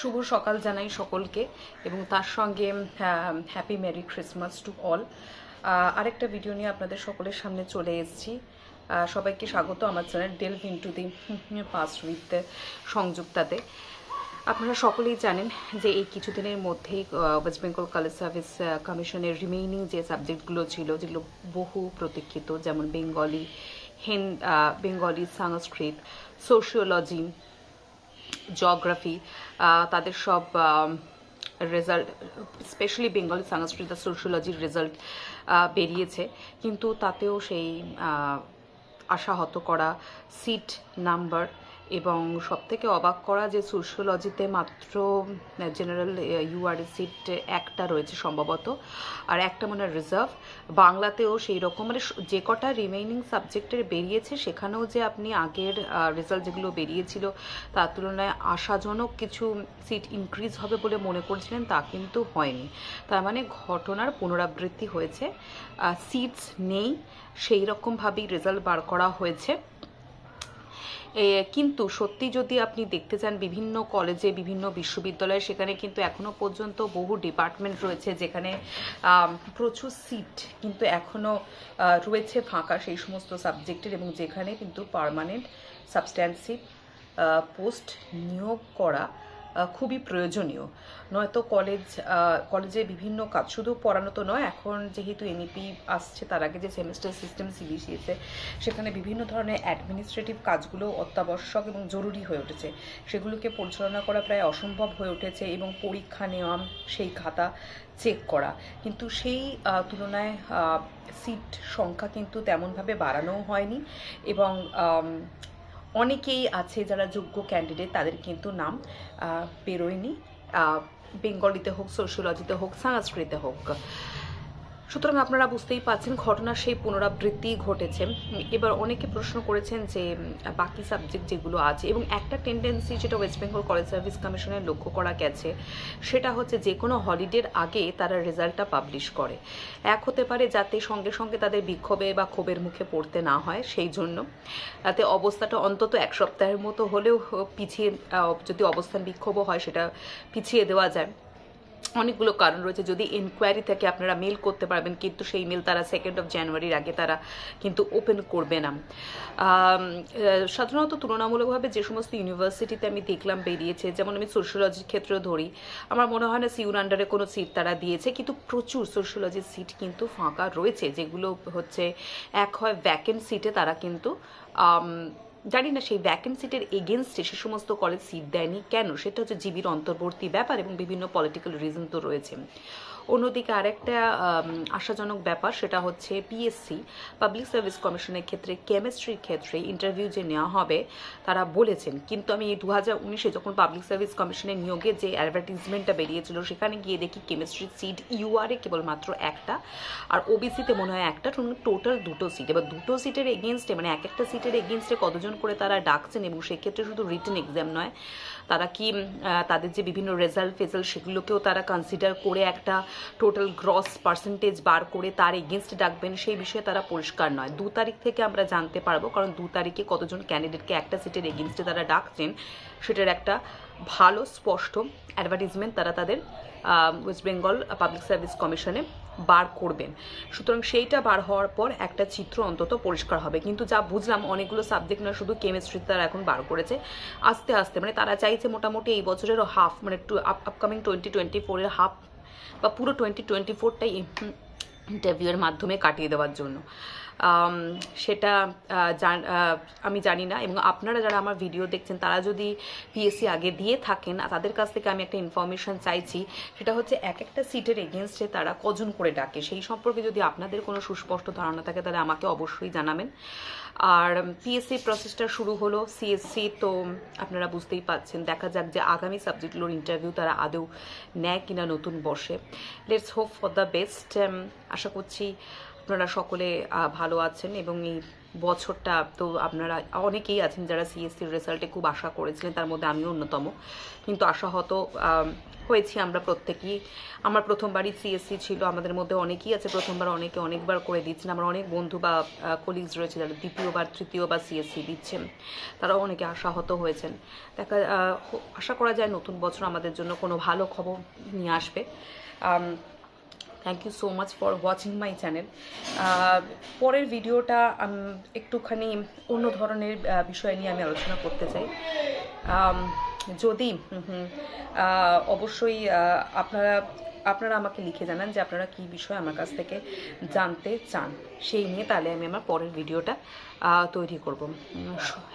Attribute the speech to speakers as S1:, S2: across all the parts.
S1: শুভ সকাল জানাই সকলকে এবং তার সঙ্গে happy merry Christmas to all আরেকটা ভিডিও নিয়ে আপনাদের সকলের সামনে চলে এসেছি সবাইকে স্বাগত আমার channel delve into the past with সংযুক্তাতে আপনারা সকলেই জানেন যে এই কিছুদিনের মধ্যেই ওয়েস্ট বেঙ্গল কলেজ সার্ভিস কমিশনের রিমেইনিং যে সাবজেক্টগুলো ছিল যেগুলো বহু প্রতীক্ষিত যেমন বেঙ্গলি হিন বেঙ্গলি সংস্কৃত সোশিওলজি geography তাদের সব রেজাল্ট স্পেশালি বেঙ্গল সংস্কৃত সোশ্যোলজির রেজাল্ট বেরিয়েছে কিন্তু তাতেও সেই আশাহত করা সিট নাম্বার এবং সবথেকে অবাক করা যে সোশ্যোলজিতে মাত্র জেনারেল ইউআর সিট একটা রয়েছে সম্ভবত আর একটা মনে হয় রিজার্ভ বাংলাতেও সেই রকম মানে যে কটা রিমেইনিং সাবজেক্টের বেরিয়েছে সেখানেও যে আপনি আগের রেজাল্ট যেগুলো বেরিয়েছিল তার তুলনায় আশাজনক কিছু সিট ইনক্রিজ হবে বলে মনে করছিলেন তা কিন্তু হয়নি তার মানে ঘটনার পুনরাবৃত্তি হয়েছে সিটস নেই সেই রকমভাবেই রেজাল্ট বার করা হয়েছে কিন্তু সত্যি যদি আপনি দেখতে চান বিভিন্ন কলেজে বিভিন্ন বিশ্ববিদ্যালয়ে সেখানে কিন্তু এখনও পর্যন্ত বহু ডিপার্টমেন্ট রয়েছে যেখানে প্রচুর সিট কিন্তু এখনও রয়েছে ফাঁকা সেই সমস্ত সাবজেক্টের এবং যেখানে কিন্তু পারমানেন্ট সাবস্ট্যান্সিভ পোস্ট নিয়োগ করা খুবই প্রয়োজনীয় নয়তো কলেজ কলেজে বিভিন্ন কাজ শুধু পড়ানো তো নয় এখন যেহেতু এনইপি e আসছে তার আগে যে সেমিস্টার সিস্টেম সিবিসিএসে সেখানে বিভিন্ন ধরনের অ্যাডমিনিস্ট্রেটিভ কাজগুলো অত্যাবশ্যক এবং জরুরি হয়ে উঠেছে সেগুলোকে পরিচালনা করা প্রায় অসম্ভব হয়ে উঠেছে এবং পরীক্ষা নেওয়া সেই খাতা চেক করা কিন্তু সেই তুলনায় সিট সংখ্যা কিন্তু তেমনভাবে বাড়ানোও হয়নি এবং অনেকেই আছে যারা যোগ্য ক্যান্ডিডেট তাদের কিন্তু নাম বেরোয়নি বেঙ্গলিতে হোক সোশিওলজিতে হোক সাংস্কৃতিতে হোক সুতরাং আপনারা বুঝতেই পাচ্ছেন ঘটনার সেই পুনরাবৃত্তি ঘটেছে এবার অনেকে প্রশ্ন করেছেন যে বাকি সাবজেক্ট যেগুলো আছে এবং একটা টেন্ডেন্সি যেটা ওয়েস্ট বেঙ্গল কলেজ সার্ভিস কমিশনের লক্ষ্য করা গেছে সেটা হচ্ছে যে কোনো হলিডের আগে তারা রেজাল্টটা পাবলিশ করে এক হতে পারে যাতে সঙ্গে সঙ্গে তাদের বিক্ষোভে বা ক্ষোভের মুখে পড়তে না হয় সেই জন্য তাতে অবস্থাটা অন্তত এক সপ্তাহের মতো হলেও পিছিয়ে যদি অবস্থান বিক্ষোভও হয় সেটা পিছিয়ে দেওয়া যায় অনেকগুলো কারণ রয়েছে যদি ইনকোয়ারি থাকে আপনারা মেল করতে পারবেন কিন্তু সেই মেল তারা সেকেন্ড অফ জানুয়ারির আগে তারা কিন্তু ওপেন করবে না সাধারণত তুলনামূলকভাবে যে সমস্ত ইউনিভার্সিটিতে আমি দেখলাম বেরিয়েছে যেমন আমি সোশ্যোলজির ক্ষেত্রে ধরি আমার মনে হয় না সিউর আন্ডারে কোনো সিট তারা দিয়েছে কিন্তু প্রচুর সোশ্যোলজির সিট কিন্তু ফাঁকা রয়েছে যেগুলো হচ্ছে এক হয় ভ্যাকেন্ট সিটে তারা কিন্তু জানি না সেই ভ্যাকেন্সিটির এগেনস্টে সে সমস্ত কলেজ সিট দেয়নি কেন সেটা হচ্ছে জিবির অন্তর্বর্তী ব্যাপার এবং বিভিন্ন পলিটিক্যাল রিজন তো রয়েছে অন্যদিকে আরেকটা আশাজনক ব্যাপার সেটা হচ্ছে পিএসসি পাবলিক সার্ভিস কমিশনের ক্ষেত্রে কেমিস্ট্রির ক্ষেত্রে ইন্টারভিউ যে নেওয়া হবে তারা বলেছেন কিন্তু আমি দু হাজার উনিশে যখন পাবলিক সার্ভিস কমিশনের নিয়োগে যে অ্যাডভার্টিজমেন্টটা বেরিয়েছিল সেখানে গিয়ে দেখি কেমিস্ট্রির সিট ইউআরে কেবলমাত্র একটা আর ওবিসিতে মনে হয় একটা টোটাল দুটো সিট এবার দুটো সিটের এগেনস্টে মানে এক একটা সিটের এগেনস্টে কতজন করে তারা ডাকছেন এবং সেক্ষেত্রে শুধু রিটার্ন এক্সাম নয় তারা কি তাদের যে বিভিন্ন রেজাল্ট ফেজাল্ট সেগুলোকেও তারা কনসিডার করে একটা টোটাল গ্রস পার্সেন্টেজ বার করে তার এগেনস্ট ডাকবেন সেই বিষয়ে তারা পরিষ্কার নয় দু তারিখ থেকে আমরা জানতে পারবো কারণ দু তারিখে কতজন ক্যান্ডিডেটকে একটা সিটের এগেনস্টে তারা ডাকছেন সেটার একটা ভালো স্পষ্ট অ্যাডভার্টিজমেন্ট তারা তাদের ওয়েস্ট বেঙ্গল পাবলিক সার্ভিস কমিশনে বার করবেন সুতরাং সেইটা বার হওয়ার পর একটা চিত্র অন্তত পরিষ্কার হবে কিন্তু যা বুঝলাম অনেকগুলো সাবজেক্ট না শুধু কেমিস্ট্রিতে তারা এখন বার করেছে আস্তে আস্তে মানে তারা চাইছে মোটামুটি এই বছরেরও হাফ মানে টু আপকামিং টোয়েন্টি টোয়েন্টি ফোরের হাফ বা পুরো টোয়েন্টি টোয়েন্টি ফোরটাই ইন্টারভিউয়ের মাধ্যমে কাটিয়ে দেওয়ার জন্য সেটা আমি জানি না এবং আপনারা যারা আমার ভিডিও দেখছেন তারা যদি পিএসসি আগে দিয়ে থাকেন তাদের কাছ থেকে আমি একটা ইনফরমেশন চাইছি সেটা হচ্ছে এক একটা সিটের এগেনস্টে তারা কজন করে ডাকে সেই সম্পর্কে যদি আপনাদের কোনো সুস্পষ্ট ধারণা থাকে তাহলে আমাকে অবশ্যই জানাবেন আর পিএসসি প্রসেসটা শুরু হলো সিএসসি তো আপনারা বুঝতেই পাচ্ছেন দেখা যাক যে আগামী সাবজেক্টগুলোর ইন্টারভিউ তারা আদৌ নেয় কিনা নতুন বর্ষে let's hope for the best আশা করছি আপনারা সকলে ভালো আছেন এবং এই বছরটা তো আপনারা অনেকেই আছেন যারা সিএসসির e রেজাল্টে খুব আশা করেছিলেন তার মধ্যে আমিও অন্যতম কিন্তু আশাহত হয়েছি আমরা প্রত্যেকেই আমার প্রথমবারই সিএসসি e ছিল আমাদের মধ্যে অনেকেই আছে প্রথমবার অনেকে অনেকবার করে দিচ্ছেন আমার অনেক বন্ধু বা কলিগস রয়েছে যারা দ্বিতীয়বার তৃতীয়বার সিএসসি e দিচ্ছেন তারাও অনেকে আশাহত হয়েছেন দেখা আশা করা যায় নতুন বছর আমাদের জন্য কোনো ভালো খবর নিয়ে আসবে thank you so much for watching my channel পরের ভিডিওটা একটুখানি অন্য ধরনের বিষয় নিয়ে আমি আলোচনা করতে চাই যদি অবশ্যই আপনারা আপনারা আমাকে লিখে জানান যে আপনারা কি বিষয় আমার কাছ থেকে জানতে চান সেই নিয়ে তাহলে আমি আমার পরের ভিডিওটা তৈরি করব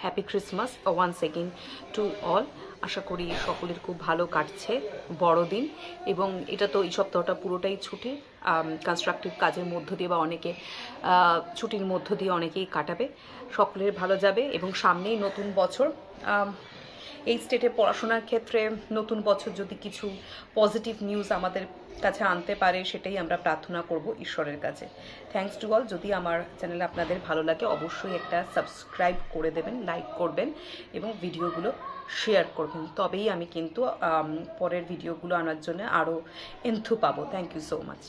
S1: happy Christmas one second to all আশা করি সকলের খুব ভালো কাটছে বড়দিন এবং এটা তো এই সপ্তাহটা পুরোটাই ছুটি কনস্ট্রাকটিভ কাজের মধ্য দিয়ে বা অনেকে ছুটির মধ্য দিয়ে অনেকেই কাটাবে সকলের ভালো যাবে এবং সামনেই নতুন বছর এই স্টেটে পড়াশোনার ক্ষেত্রে নতুন বছর যদি কিছু পজিটিভ নিউজ আমাদের কাছে আনতে পারে সেটাই আমরা প্রার্থনা করব ঈশ্বরের কাছে থ্যাংকস টু অল যদি আমার চ্যানেল আপনাদের ভালো লাগে অবশ্যই একটা সাবস্ক্রাইব করে দেবেন লাইক করবেন এবং ভিডিওগুলো শেয়ার করবেন তবেই আমি কিন্তু পরের ভিডিওগুলো আনার জন্য আরও এন্থু পাবো থ্যাংক ইউ সো মাচ